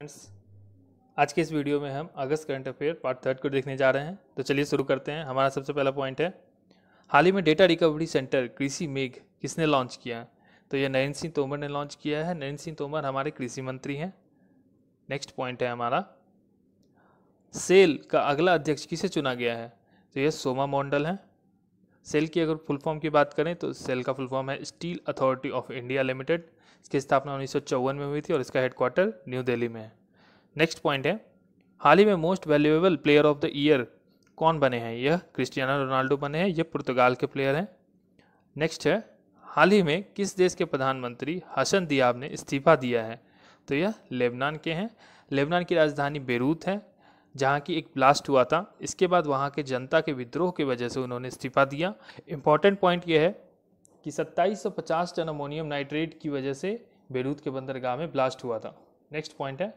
friends आज के इस वीडियो में हम अगस्त करंट अफेयर पार्ट थर्ड को देखने जा रहे हैं तो चलिए शुरू करते हैं हमारा सबसे पहला पॉइंट है हाल ही में डेटा रिकवरी सेंटर कृषि मेघ किसने लॉन्च किया तो यह नरेंद्र सिंह तोमर ने लॉन्च किया है नरेंद्र सिंह तोमर हमारे कृषि मंत्री हैं नेक्स्ट पॉइंट है हमारा सेल का अगला अध्यक्ष किसे चुना गया है तो यह सोमा मोंडल हैं सेल की अगर फुल फॉर्म की बात करें तो सेल का फुल फॉर्म है Steel Authority of India Limited इसकी स्थापना उन्नीस में हुई थी और इसका हेडक्वार्टर न्यू दिल्ली में है नेक्स्ट पॉइंट है हाल ही में most valuable player of the year कौन बने हैं यह क्रिस्टियानो रोनाल्डो बने हैं यह पुर्तगाल के प्लेयर हैं नेक्स्ट है हाल ही में किस देश के प्रधानमंत्री हसन दियाब ने इस्तीफा दिया है तो यह लेबनान के हैं लेबनान की राजधानी बेरूत है जहाँ की एक ब्लास्ट हुआ था इसके बाद वहाँ के जनता के विद्रोह की वजह से उन्होंने इस्तीफा दिया इम्पॉर्टेंट पॉइंट ये है कि 2750 टन अमोनियम नाइट्रेट की वजह से बेरूत के बंदरगाह में ब्लास्ट हुआ था नेक्स्ट पॉइंट है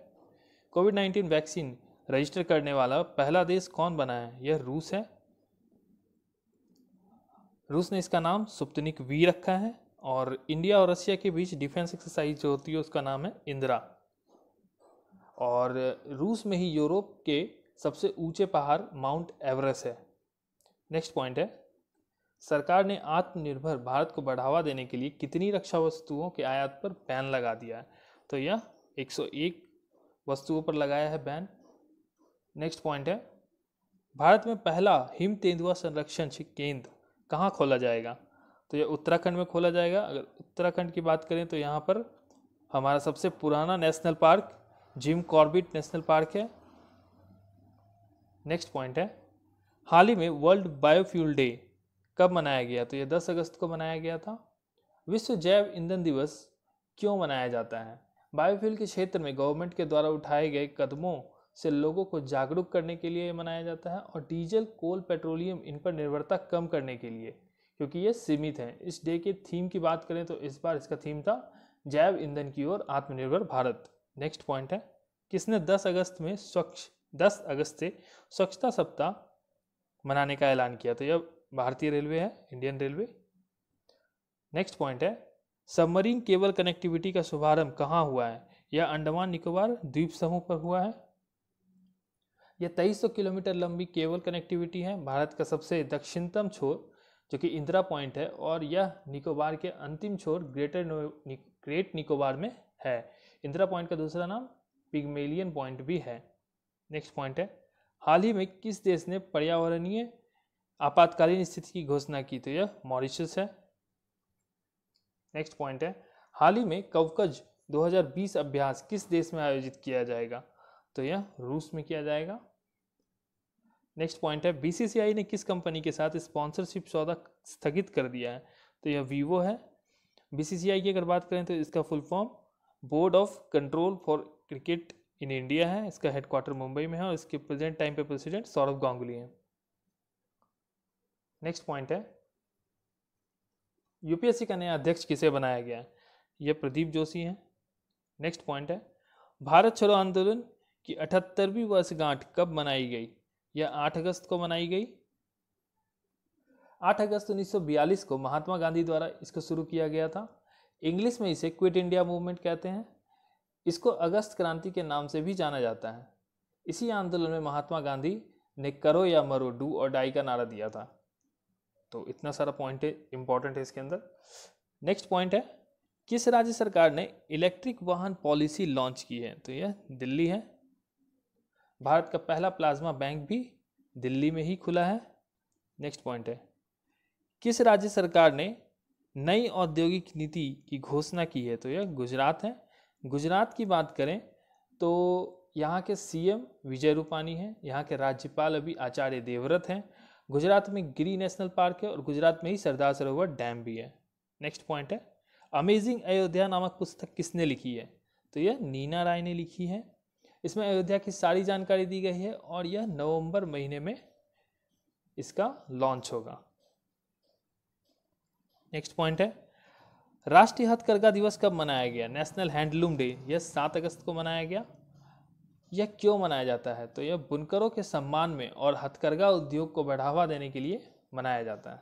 कोविड 19 वैक्सीन रजिस्टर करने वाला पहला देश कौन बना है यह रूस है रूस ने इसका नाम सुप्तनिक वी रखा है और इंडिया और रशिया के बीच डिफेंस एक्सरसाइज जो होती है उसका नाम है इंदिरा और रूस में ही यूरोप के सबसे ऊंचे पहाड़ माउंट एवरेस्ट है नेक्स्ट पॉइंट है सरकार ने आत्मनिर्भर भारत को बढ़ावा देने के लिए कितनी रक्षा वस्तुओं के आयात पर बैन लगा दिया है तो यह 101 वस्तुओं पर लगाया है बैन नेक्स्ट पॉइंट है भारत में पहला हिम तेंदुआ संरक्षण केंद्र कहाँ खोला जाएगा तो यह उत्तराखंड में खोला जाएगा अगर उत्तराखंड की बात करें तो यहाँ पर हमारा सबसे पुराना national park Jim Corbett national park है नेक्स्ट पॉइंट है हाल ही में वर्ल्ड बायोफ्यूल डे कब मनाया गया तो यह 10 अगस्त को मनाया गया था विश्व जैव ईंधन दिवस क्यों मनाया जाता है बायोफ्यूल के क्षेत्र में गवर्नमेंट के द्वारा उठाए गए कदमों से लोगों को जागरूक करने के लिए मनाया जाता है और डीजल कोल पेट्रोलियम इन पर निर्भरता कम करने के लिए क्योंकि ये सीमित हैं इस डे के थीम की बात करें तो इस बार इसका थीम था जैव ईंधन की ओर आत्मनिर्भर भारत नेक्स्ट पॉइंट है किसने 10 अगस्त में स्वच्छ 10 अगस्त से स्वच्छता सप्ताह मनाने का ऐलान किया तो यह भारतीय रेलवे है इंडियन रेलवे नेक्स्ट पॉइंट है सबमरीन केबल कनेक्टिविटी का शुभारंभ कहाँ हुआ है यह अंडमान निकोबार द्वीप समूह पर हुआ है यह 2300 किलोमीटर लंबी केबल कनेक्टिविटी है भारत का सबसे दक्षिणतम छोर जो कि इंदिरा पॉइंट है और यह निकोबार के अंतिम छोर ग्रेटर ग्रेट निकोबार में है इंदिरा पॉइंट का दूसरा नाम पिगमेलियन पॉइंट भी है नेक्स्ट पॉइंट है हाल ही में किस देश ने पर्यावरणीय आपातकालीन स्थिति की घोषणा की तो यह मॉरिशस है नेक्स्ट पॉइंट है हाल ही में कवकज 2020 अभ्यास किस देश में आयोजित किया जाएगा तो यह रूस में किया जाएगा नेक्स्ट पॉइंट है बीसीसीआई ने किस कंपनी के साथ स्पॉन्सरशिप सौदा स्थगित कर दिया है तो यह वीवो है बीसीसीआई की अगर बात करें तो इसका full form Board of Control for Cricket in India है इसका हेडक्वार्टर मुंबई में है और इसके प्रेजेंट टाइम पे प्रेसिडेंट सौरभ गांगुली है नेक्स्ट पॉइंट है यूपीएससी का नया अध्यक्ष किसे बनाया गया है यह प्रदीप जोशी है नेक्स्ट पॉइंट है भारत छोड़ो आंदोलन की अठहत्तरवीं वर्षगांठ कब मनाई गई यह आठ अगस्त को मनाई गई आठ अगस्त 1942 को महात्मा गांधी द्वारा इसको शुरू किया गया था इंग्लिश में इसे क्विट इंडिया मूवमेंट कहते हैं इसको अगस्त क्रांति के नाम से भी जाना जाता है इसी आंदोलन में महात्मा गांधी ने करो या मरो डू और डाई का नारा दिया था तो इतना सारा पॉइंट है इम्पॉर्टेंट है इसके अंदर नेक्स्ट पॉइंट है किस राज्य सरकार ने इलेक्ट्रिक वाहन पॉलिसी लॉन्च की है तो यह दिल्ली है भारत का पहला प्लाज्मा बैंक भी दिल्ली में ही खुला है नेक्स्ट पॉइंट है किस राज्य सरकार ने नई औद्योगिक नीति की घोषणा की है तो यह गुजरात है गुजरात की बात करें तो यहाँ के सीएम विजय रूपानी हैं यहाँ के राज्यपाल अभी आचार्य देवव्रत हैं गुजरात में गिरी नेशनल पार्क है और गुजरात में ही सरदार सरोवर डैम भी है नेक्स्ट पॉइंट है अमेजिंग अयोध्या नामक पुस्तक किसने लिखी है तो यह नीना राय ने लिखी है इसमें अयोध्या की सारी जानकारी दी गई है और यह नवंबर महीने में इसका लॉन्च होगा नेक्स्ट पॉइंट है राष्ट्रीय हथकरघा दिवस कब मनाया गया नेशनल हैंडलूम डे यह सात अगस्त को मनाया गया यह क्यों मनाया जाता है तो यह बुनकरों के सम्मान में और हथकरघा उद्योग को बढ़ावा देने के लिए मनाया जाता है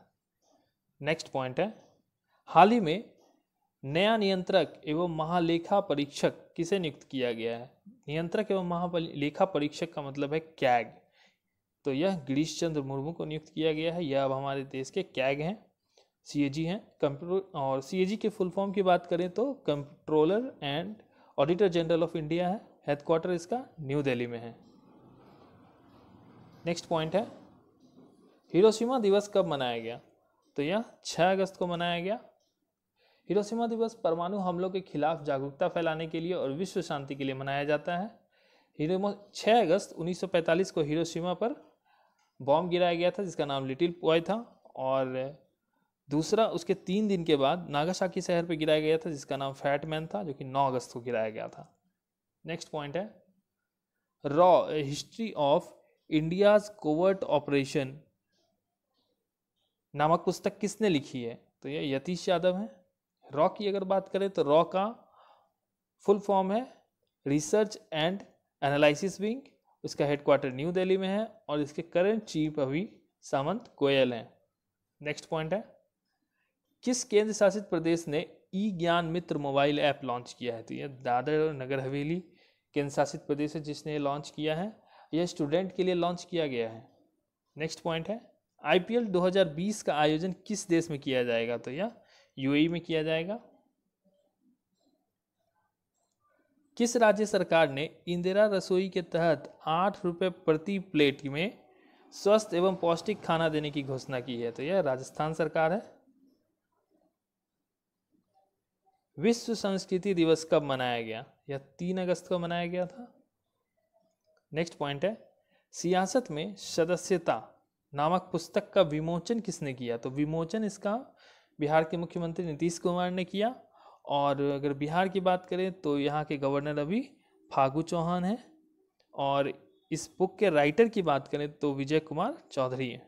नेक्स्ट पॉइंट है हाल ही में नया नियंत्रक एवं महालेखा परीक्षक किसे नियुक्त किया गया है नियंत्रक एवं महालेखा परीक्षक का मतलब है कैग तो यह गिरीश चंद्र मुर्मू को नियुक्त किया गया है यह अब हमारे देश के कैग हैं सी ए जी हैं और सी ए जी के फुल फॉर्म की बात करें तो Controller and Auditor General of India है हेडक्वार्टर इसका न्यू दिल्ली में है नेक्स्ट पॉइंट है हिरोशिमा दिवस कब मनाया गया तो यह 6 अगस्त को मनाया गया हिरोशिमा दिवस परमाणु हमलों के खिलाफ जागरूकता फैलाने के लिए और विश्व शांति के लिए मनाया जाता है हिरोमा छः अगस्त 1945 को हिरोशिमा पर बॉम्ब गिराया गया था जिसका नाम लिटिल बॉय था और दूसरा उसके तीन दिन के बाद नागासाकी शहर पर गिराया गया था जिसका नाम फैटमैन था जो कि नौ अगस्त को गिराया गया था नेक्स्ट पॉइंट है रॉ history of India's covert operation नामक पुस्तक किसने लिखी है तो ये यतीश यादव है रॉ की अगर बात करें तो रॉ का फुल फॉर्म है रिसर्च एंड एनालिसिस विंग उसका हेडक्वार्टर न्यू दिल्ली में है और इसके करंट चीफ अभी सामंत गोयल हैं नेक्स्ट पॉइंट है किस केंद्र शासित प्रदेश ने ई ज्ञान मित्र मोबाइल ऐप लॉन्च किया है तो यह दादर और नगर हवेली केंद्र शासित प्रदेश है जिसने लॉन्च किया है यह स्टूडेंट के लिए लॉन्च किया गया है नेक्स्ट पॉइंट है आईपीएल 2020 का आयोजन किस देश में किया जाएगा तो यह यूएई में किया जाएगा किस राज्य सरकार ने इंदिरा रसोई के तहत आठ रुपये प्रति प्लेट में स्वस्थ एवं पौष्टिक खाना देने की घोषणा की है तो यह राजस्थान सरकार है विश्व संस्कृति दिवस कब मनाया गया यह तीन अगस्त को मनाया गया था नेक्स्ट पॉइंट है सियासत में सदस्यता नामक पुस्तक का विमोचन किसने किया तो विमोचन इसका बिहार के मुख्यमंत्री नीतीश कुमार ने किया और अगर बिहार की बात करें तो यहाँ के गवर्नर अभी फागू चौहान हैं और इस बुक के राइटर की बात करें तो विजय कुमार चौधरी है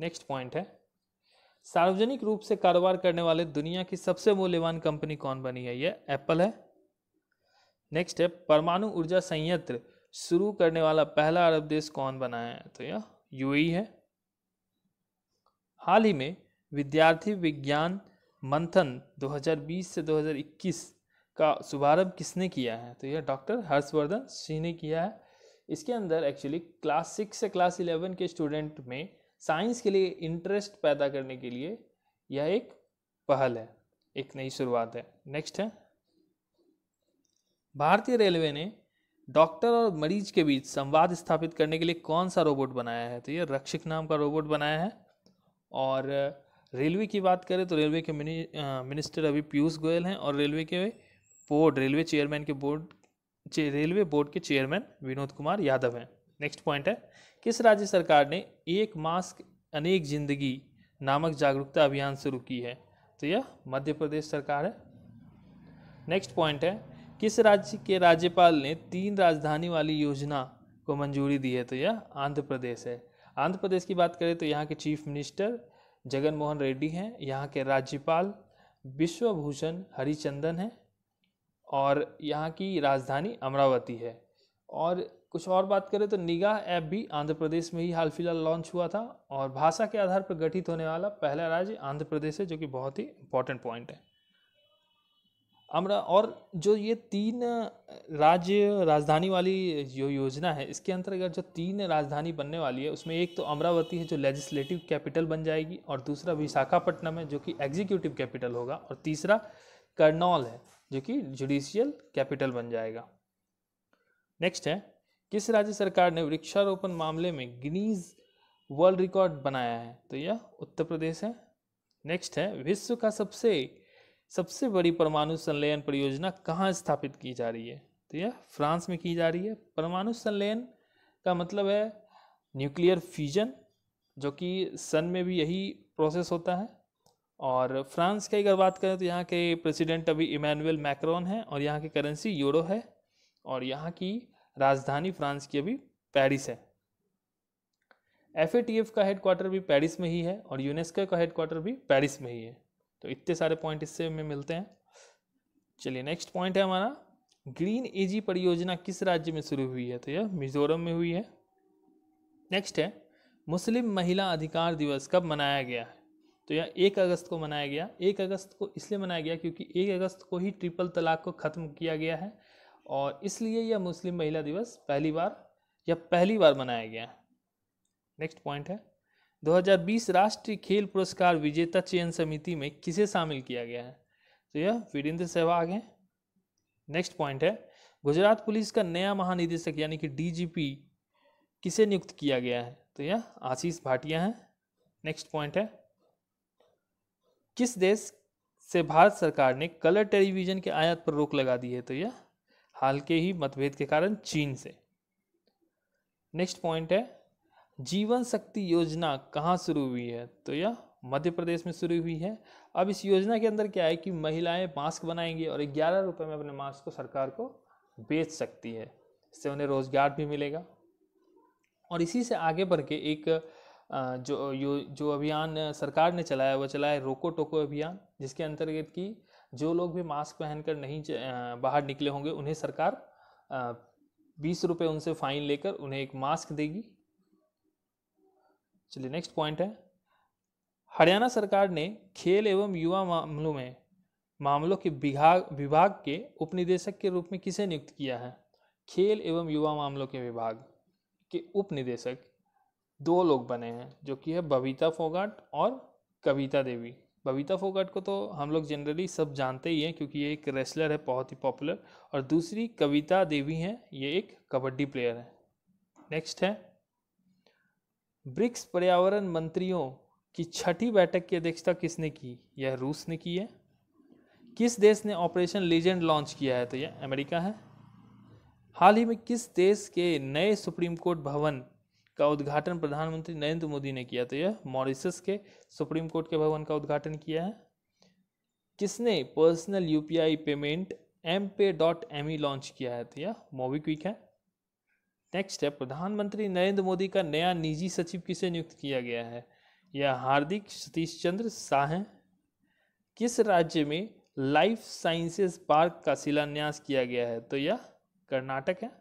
नेक्स्ट पॉइंट है सार्वजनिक रूप से कारोबार करने वाले दुनिया की सबसे मूल्यवान कंपनी कौन बनी है यह एप्पल है नेक्स्ट है परमाणु ऊर्जा संयंत्र शुरू करने वाला पहला अरब देश कौन बना है तो यह यूएई e है हाल ही में विद्यार्थी विज्ञान मंथन 2020 से 2021 का शुभारंभ किसने किया है तो यह डॉक्टर हर्षवर्धन सिंह ने किया है इसके अंदर एक्चुअली क्लास सिक्स से क्लास इलेवन के स्टूडेंट में साइंस के लिए इंटरेस्ट पैदा करने के लिए यह एक पहल है एक नई शुरुआत है नेक्स्ट है भारतीय रेलवे ने डॉक्टर और मरीज के बीच संवाद स्थापित करने के लिए कौन सा रोबोट बनाया है तो यह रक्षक नाम का रोबोट बनाया है और रेलवे की बात करें तो रेलवे के मिनि, आ, मिनिस्टर अभी पीयूष गोयल हैं और रेलवे के बोर्ड रेलवे चेयरमैन के बोर्ड रेलवे बोर्ड के चेयरमैन विनोद कुमार यादव हैं नेक्स्ट पॉइंट है किस राज्य सरकार ने एक मास्क अनेक जिंदगी नामक जागरूकता अभियान शुरू की है तो यह मध्य प्रदेश सरकार है नेक्स्ट पॉइंट है किस राज्य के राज्यपाल ने तीन राजधानी वाली योजना को मंजूरी दी है तो यह आंध्र प्रदेश है आंध्र प्रदेश की बात करें तो यहाँ के चीफ मिनिस्टर जगन मोहन रेड्डी हैं यहाँ के राज्यपाल विश्वभूषण हरिचंदन हैं और यहाँ की राजधानी अमरावती है और कुछ और बात करें तो निगाह ऐप भी आंध्र प्रदेश में ही हाल फिलहाल लॉन्च हुआ था और भाषा के आधार पर गठित होने वाला पहला राज्य आंध्र प्रदेश है जो कि बहुत ही इंपॉर्टेंट पॉइंट है हमरा और जो ये तीन राज्य राजधानी वाली जो योजना है इसके अंतर्गत जो तीन राजधानी बनने वाली है उसमें एक तो अमरावती है जो लेजिस्लेटिव कैपिटल बन जाएगी और दूसरा विशाखापट्टनम है जो कि एग्जीक्यूटिव कैपिटल होगा और तीसरा करनौल है जो कि जुडिशियल कैपिटल बन जाएगा नेक्स्ट है किस राज्य सरकार ने वृक्षारोपण मामले में गिनीज वर्ल्ड रिकॉर्ड बनाया है तो यह उत्तर प्रदेश है नेक्स्ट है विश्व का सबसे सबसे बड़ी परमाणु संलयन परियोजना कहाँ स्थापित की जा रही है तो यह फ्रांस में की जा रही है परमाणु संलयन का मतलब है न्यूक्लियर फ्यूजन जो कि सन में भी यही प्रोसेस होता है और फ्रांस की अगर बात करें तो यहाँ के प्रेसिडेंट अभी इमैनुअल मैक्रोन हैं और यहाँ की करेंसी यूरो है और यहाँ की राजधानी फ्रांस की अभी पेरिस है एफ का हेडक्वार्टर भी पेरिस में ही है और यूनेस्को का हेडक्वार्टर भी पेरिस में ही है तो इतने सारे पॉइंट इससे में मिलते हैं चलिए नेक्स्ट पॉइंट है हमारा ग्रीन एजी परियोजना किस राज्य में शुरू हुई है तो यह मिजोरम में हुई है नेक्स्ट है मुस्लिम महिला अधिकार दिवस कब मनाया गया है तो यह एक अगस्त को मनाया गया एक अगस्त को इसलिए मनाया गया क्योंकि एक अगस्त को ही ट्रिपल तलाक को ख़त्म किया गया है और इसलिए यह मुस्लिम महिला दिवस पहली बार या पहली बार मनाया गया नेक्स्ट पॉइंट है 2020 राष्ट्रीय खेल पुरस्कार विजेता चयन समिति में किसे शामिल किया गया है तो यह वीरेंद्र सहवाग हैं नेक्स्ट पॉइंट है गुजरात पुलिस का नया महानिदेशक यानी कि डीजीपी किसे नियुक्त किया गया है तो यह आशीष भाटिया हैं नेक्स्ट पॉइंट है किस देश से भारत सरकार ने कलर टेलीविज़न के आयात पर रोक लगा दी है तो यह हाल के ही मतभेद के कारण चीन से नेक्स्ट पॉइंट है जीवन शक्ति योजना कहाँ शुरू हुई है तो यह मध्य प्रदेश में शुरू हुई है अब इस योजना के अंदर क्या है कि महिलाएं मास्क बनाएंगी और ग्यारह रुपये में अपने मास्क को सरकार को बेच सकती है इससे उन्हें रोज़गार भी मिलेगा और इसी से आगे बढ़ के एक जो जो अभियान सरकार ने चलाया वह चलाया रोको टोको अभियान जिसके अंतर्गत की जो लोग भी मास्क पहनकर नहीं बाहर निकले होंगे उन्हें सरकार बीस रुपये उनसे फाइन लेकर उन्हें एक मास्क देगी चलिए नेक्स्ट पॉइंट है हरियाणा सरकार ने खेल एवं युवा मामलों में मामलों के विभाग विभाग के उपनिदेशक के रूप में किसे नियुक्त किया है खेल एवं युवा मामलों के विभाग के उपनिदेशक दो लोग बने हैं जो कि है बबीता फोगाट और कविता देवी बबीता फोगाट को तो हम लोग जनरली सब जानते ही हैं क्योंकि ये एक रेसलर है बहुत ही पॉपुलर और दूसरी कविता देवी हैं ये एक कबड्डी प्लेयर है नेक्स्ट है ब्रिक्स पर्यावरण मंत्रियों की छठी बैठक की अध्यक्षता किसने की यह रूस ने की है किस देश ने ऑपरेशन लीजेंड लॉन्च किया है तो यह अमेरिका है हाल ही में किस देश के नए सुप्रीम कोर्ट भवन का उद्घाटन प्रधानमंत्री नरेंद्र मोदी ने किया तो यह मॉरिशस के सुप्रीम कोर्ट के भवन का उद्घाटन किया है किसने personal UPI payment M pay dot M E launch किया है तो यह मोबीक्विक है नेक्स्ट है प्रधानमंत्री नरेंद्र मोदी का नया निजी सचिव किसे नियुक्त किया गया है यह हार्दिक सतीश चंद्र शाह हैं किस राज्य में लाइफ साइंसेस पार्क का शिलान्यास किया गया है तो यह कर्नाटक है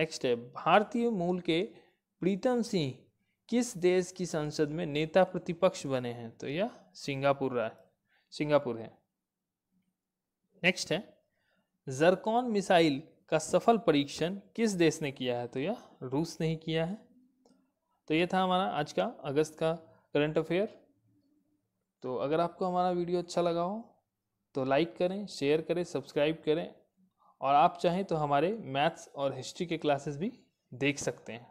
नेक्स्ट है भारतीय मूल के प्रीतम सिंह किस देश की संसद में नेता प्रतिपक्ष बने हैं तो यह सिंगापुर रहा सिंगापुर है नेक्स्ट है जरकॉन मिसाइल का सफल परीक्षण किस देश ने किया है तो यह रूस ने ही किया है तो यह था हमारा आज का अगस्त का करंट अफेयर तो अगर आपको हमारा वीडियो अच्छा लगा हो तो लाइक करें शेयर करें सब्सक्राइब करें और आप चाहें तो हमारे मैथ्स और हिस्ट्री के क्लासेस भी देख सकते हैं